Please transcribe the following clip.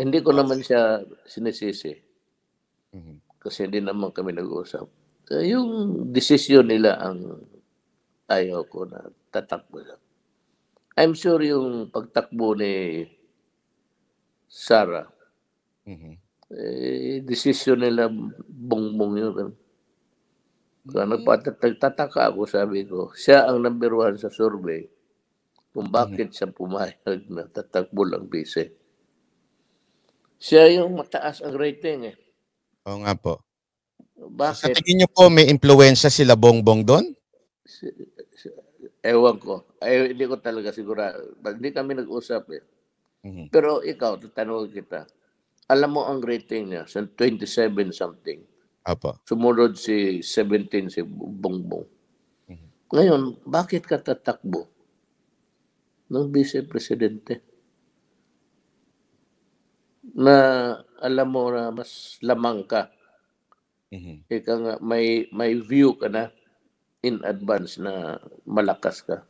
Hindi ko naman siya sinisisi. mm Kasi hindi naman kami nag-uusap. So, eh, yung desisyon nila ang ayaw ko na tatakbo I'm sure yung pagtakbo ni Sarah, mm-hmm. eh, desisyon nila bongbong yun. Eh. Kaya mm-hmm. nagpatataka ako, sabi ko, siya ang number one sa survey kung mm-hmm. bakit mm-hmm. siya pumayag na tatakbo lang bise. Siya yung mataas ang rating eh. Oo nga po. Bakit? Sa tingin niyo po may impluensya sila Bongbong doon? Si, si, ewan ko. Ay, eh, hindi ko talaga sigurado. Hindi kami nag-usap eh. Mm-hmm. Pero ikaw, tatanungin kita. Alam mo ang rating niya, sa 27 something. Apo. Sumunod si 17, si Bongbong. Mm-hmm. Ngayon, bakit ka tatakbo ng vice-presidente? na alam mo na mas lamang ka. Mm-hmm. Ika nga, may, may view ka na in advance na malakas ka.